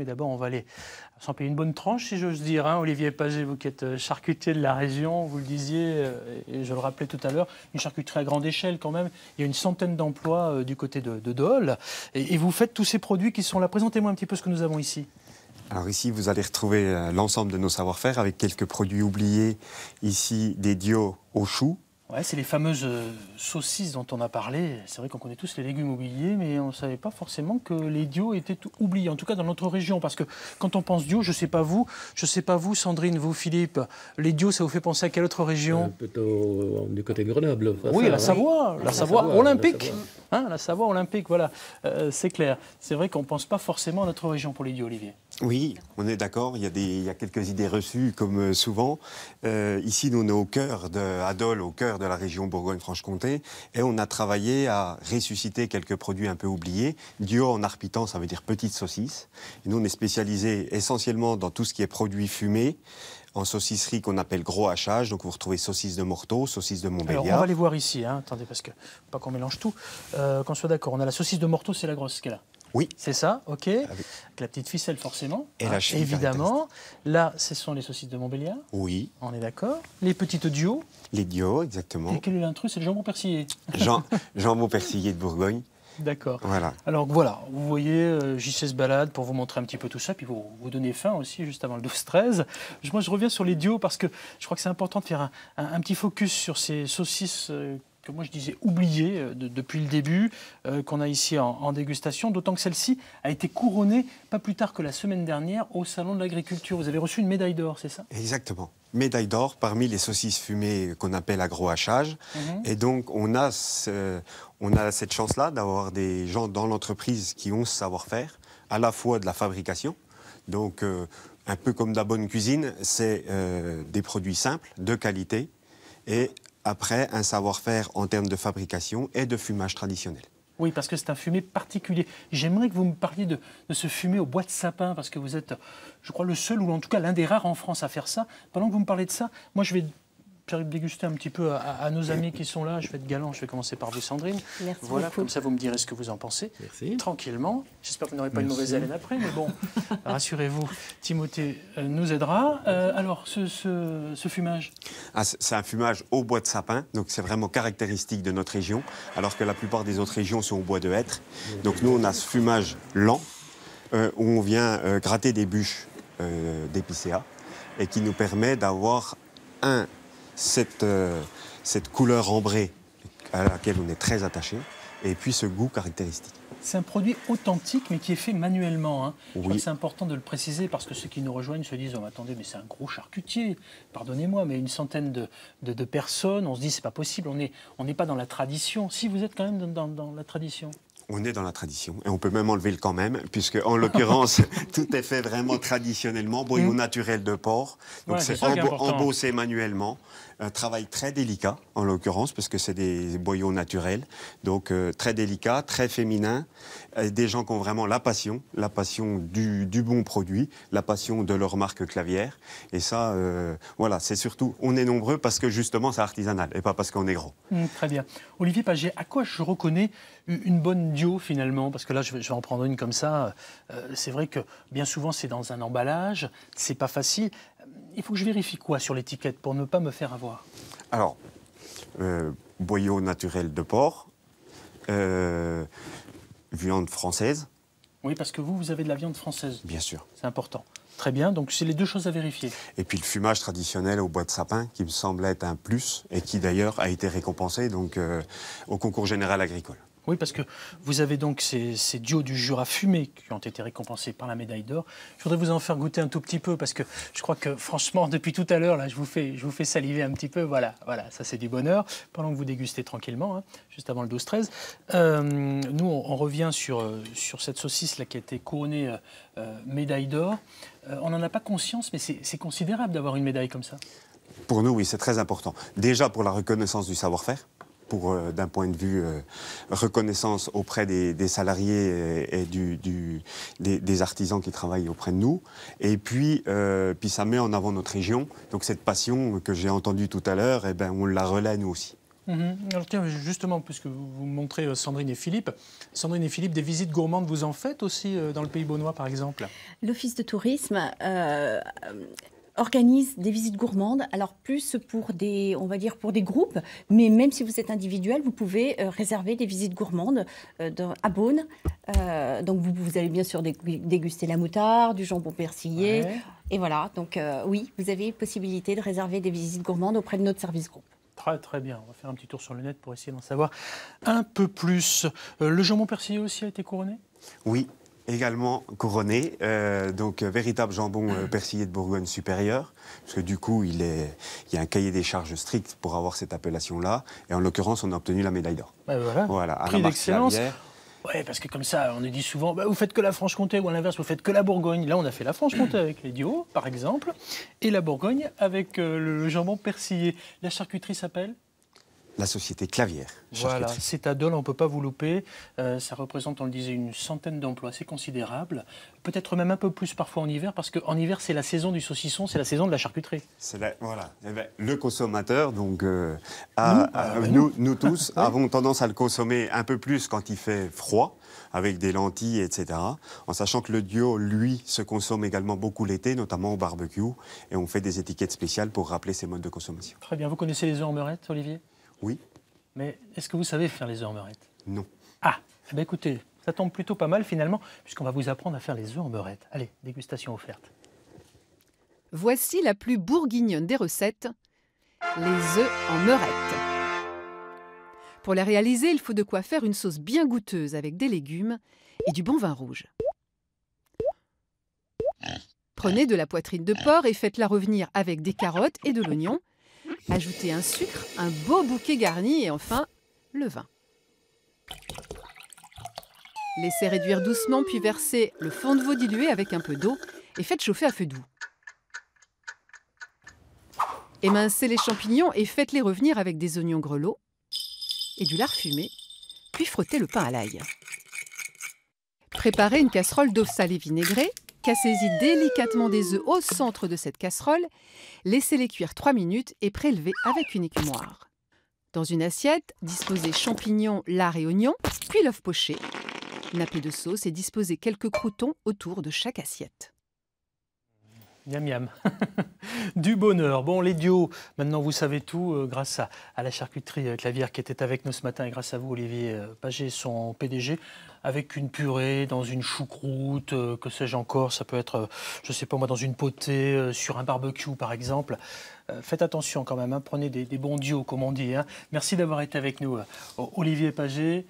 Mais d'abord, on va aller s'en payer une bonne tranche, si j'ose dire. Hein. Olivier Pagé, vous qui êtes euh, charcutier de la région, vous le disiez, euh, et je le rappelais tout à l'heure, une charcuterie à grande échelle quand même. Il y a une centaine d'emplois euh, du côté de, Dole. Et, et, vous faites tous ces produits qui sont là. Présentez-moi un petit peu ce que nous avons ici. Alors ici, vous allez retrouver l'ensemble de nos savoir-faire avec quelques produits oubliés. Ici, des dios au chou, c'est les fameuses euh, saucisses dont on a parlé. C'est vrai qu'on connaît tous les légumes oubliés, mais on ne savait pas forcément que les dios étaient oubliés, en tout cas dans notre région. Parce que quand on pense dios, je ne sais pas vous, je sais pas vous, Sandrine, vous, Philippe, les dios, ça vous fait penser à quelle autre région euh, Plutôt euh, du côté Grenoble. oui, hein. la Savoie, la, Savoie, olympique. La Savoie. la Savoie olympique, voilà, c'est clair. C'est vrai qu'on ne pense pas forcément à notre région pour les dios, Olivier. Oui, on est d'accord. Il, y a quelques idées reçues, comme euh, souvent. Euh, ici, nous, on est au cœur de Adol, au cœur de la région Bourgogne-Franche-Comté, et on a travaillé à ressusciter quelques produits un peu oubliés. Duo en arpitan, ça veut dire petite saucisse. nous, on est spécialisé essentiellement dans tout ce qui est produits fumés en saucisserie qu'on appelle gros hachage. Donc vous retrouvez saucisses de Morteau, saucisses de Montbéliard. Alors on va les voir ici, hein. attendez, parce que pas qu'on mélange tout. Euh, qu'on soit d'accord, on a la saucisse de Morteau, c'est la grosse qu'elle a. Oui. C'est ça, ok. Ah Avec... la petite ficelle, forcément. Et ah, Évidemment. Là, ce sont les saucisses de Montbéliard. Oui. On est d'accord. Les petites duos. Les duos, exactement. Et quel est l'intrus C'est le jambon persillé. Jean, jambon persillé de Bourgogne. D'accord. Voilà. Alors voilà, vous voyez, euh, se balade pour vous montrer un petit peu tout ça, puis vous, vous donner faim aussi juste avant le 12-13. Moi, je reviens sur les duos parce que je crois que c'est important de faire un, petit focus sur ces saucisses. Euh, que moi je disais oublié euh, depuis le début, euh, qu'on a ici en, dégustation, d'autant que celle-ci a été couronnée pas plus tard que la semaine dernière au Salon de l'Agriculture. Vous avez reçu une médaille d'or, c'est ça Exactement. Médaille d'or parmi les saucisses fumées qu'on appelle agro-hachage. Mhm. Et donc, on a, on a cette chance-là d'avoir des gens dans l'entreprise qui ont ce savoir-faire, à la fois de la fabrication, donc euh, un peu comme de la bonne cuisine, c'est des produits simples, de qualité, et après un savoir-faire en termes de fabrication et de fumage traditionnel. Oui, parce que c'est un fumé particulier. J'aimerais que vous me parliez de, ce fumé au bois de sapin, parce que vous êtes, je crois, le seul ou en tout cas l'un des rares en France à faire ça. Pendant que vous me parlez de ça, moi je vais J'arrive de déguster un petit peu à, nos amis qui sont là. Je vais être galant, je vais commencer par vous, Sandrine. Merci voilà, comme ça vous me direz ce que vous en pensez. Merci. Tranquillement. J'espère que vous n'aurez pas une mauvaise haleine après, mais bon, rassurez-vous, Timothée euh, nous aidera. Euh, alors, ce, fumage ah, C'est un fumage au bois de sapin, donc c'est vraiment caractéristique de notre région, alors que la plupart des autres régions sont au bois de hêtre. Donc nous, on a ce fumage lent, euh, où on vient gratter des bûches d'épicéa, et qui nous permet d'avoir un euh, cette, couleur ambrée à laquelle on est très attaché, et puis ce goût caractéristique. C'est un produit authentique, mais qui est fait manuellement. Hein. C'est important de le préciser parce que ceux qui nous rejoignent se disent oh, attendez, mais c'est un gros charcutier. Pardonnez-moi, mais une centaine de, personnes, on se dit c'est pas possible. On n'est on pas dans la tradition. Si vous êtes quand même dans la tradition on est dans la tradition et on peut même enlever le quand même, puisque en l'occurrence, tout est fait vraiment traditionnellement, bon, hmm. naturel de porc, donc c'est embossé manuellement. Un travail très délicat, en l'occurrence, parce que c'est des boyaux naturels. Donc, euh, très délicat, très féminin. Euh, des gens qui ont vraiment la passion, la passion du, bon produit, la passion de leur marque clavière. Et ça, euh, voilà, c'est surtout, on est nombreux parce que justement, c'est artisanal et pas parce qu'on est gros. Mmh, très bien. Olivier Paget, à quoi je reconnais une bonne duo finalement Parce que là, je vais, en prendre une comme ça. c'est vrai que bien souvent, c'est dans un emballage, c'est pas facile il faut que je vérifie quoi sur l'étiquette pour ne pas me faire avoir Alors, euh, boyau naturel de porc, euh, viande française. Oui, parce que vous, vous avez de la viande française. Bien sûr. C'est important. Très bien, donc c'est les deux choses à vérifier. Et puis le fumage traditionnel au bois de sapin, qui me semble être un plus, et qui d'ailleurs a été récompensé donc, euh, au concours général agricole. Oui, parce que vous avez donc ces, ces du Jura fumé qui ont été récompensés par la médaille d'or. Je voudrais vous en faire goûter un tout petit peu parce que je crois que franchement, depuis tout à l'heure, là, je vous, fais, saliver un petit peu. Voilà, voilà, ça c'est du bonheur. Pendant que vous dégustez tranquillement, hein, juste avant le 12-13. Euh, nous, on, revient euh, sur, cette saucisse là qui a été couronnée euh, médaille d'or. on n'en a pas conscience, mais c'est considérable d'avoir une médaille comme ça. Pour nous, oui, c'est très important. Déjà pour la reconnaissance du savoir-faire. Euh, d'un point de vue euh, reconnaissance auprès des, salariés et, du, des, artisans qui travaillent auprès de nous. Et puis, euh, puis ça met en avant notre région. Donc cette passion que j'ai entendue tout à l'heure, eh ben, on la relaie nous aussi. Mhm. Alors tiens, justement, puisque vous montrez Sandrine et Philippe, Sandrine et Philippe, des visites gourmandes, vous en faites aussi dans le Pays Bonois, par exemple L'Office de tourisme organise des visites gourmandes, alors plus pour des, on va dire pour des groupes, mais même si vous êtes individuel, vous pouvez euh, réserver des visites gourmandes euh, à Beaune. Euh, donc vous, allez bien sûr déguster la moutarde, du jambon persillé, et voilà. Donc oui, vous avez possibilité de réserver des visites gourmandes auprès de notre service groupe. Très très bien, on va faire un petit tour sur le net pour essayer d'en savoir un peu plus. le jambon persillé aussi a été couronné Oui, également couronné, euh, donc euh, véritable jambon euh, persillé de Bourgogne supérieure, parce que du coup, il, y a un cahier des charges strict pour avoir cette appellation-là, et en l'occurrence, on a obtenu la médaille d'or. voilà, voilà prix d'excellence. Oui, parce que comme ça, on est dit souvent, bah, vous faites que la Franche-Comté, ou à l'inverse, vous faites que la Bourgogne. Là, on a fait la Franche-Comté avec les dios, par exemple, et la Bourgogne avec le jambon persillé. La charcuterie s'appelle la société Clavière. Voilà, c'est à on ne peut pas vous louper. Euh, ça représente, on le disait, une centaine d'emplois, c'est considérable. Peut-être même un peu plus parfois en hiver, parce qu'en hiver, c'est la saison du saucisson, c'est la saison de la charcuterie. voilà, eh ben, le consommateur, donc euh, bah nous, nous, tous, avons tendance à le consommer un peu plus quand il fait froid, avec des lentilles, etc. En sachant que le duo, lui, se consomme également beaucoup l'été, notamment au barbecue, et on fait des étiquettes spéciales pour rappeler ces modes de consommation. Très bien, vous connaissez les œufs en meurette, Olivier oui. Mais est-ce que vous savez faire les œufs en meurette Non. Ah, bah écoutez, ça tombe plutôt pas mal finalement, puisqu'on va vous apprendre à faire les œufs en meurette. Allez, dégustation offerte. Voici la plus bourguignonne des recettes, les œufs en meurette. Pour les réaliser, il faut de quoi faire une sauce bien goûteuse avec des légumes et du bon vin rouge. Prenez de la poitrine de porc et faites-la revenir avec des carottes et de l'oignon. Ajoutez un sucre, un beau bouquet garni et enfin le vin. Laissez réduire doucement puis versez le fond de veau dilué avec un peu d'eau et faites chauffer à feu doux. Émincez les champignons et faites-les revenir avec des oignons grelots et du lard fumé, puis frottez le pain à l'ail. Préparez une casserole d'eau salée vinaigrée Cassez-y délicatement des œufs au centre de cette casserole, laissez-les cuire 3 minutes et prélevez avec une écumoire. Dans une assiette, disposez champignons, lard et oignons, puis l'œuf poché. Nappez de sauce et disposez quelques croutons autour de chaque assiette. Miam miam. du bonheur. Bon, les dios, maintenant vous savez tout euh, grâce à, la charcuterie la euh, Clavière qui était avec nous ce matin et grâce à vous, Olivier euh, Paget, son PDG, avec une purée, dans une choucroute, que sais-je encore, ça peut être, je sais pas moi, dans une potée, sur un barbecue par exemple. faites attention quand même, hein, prenez des, bons duos comme on dit. Hein. Merci d'avoir été avec nous, Olivier Paget.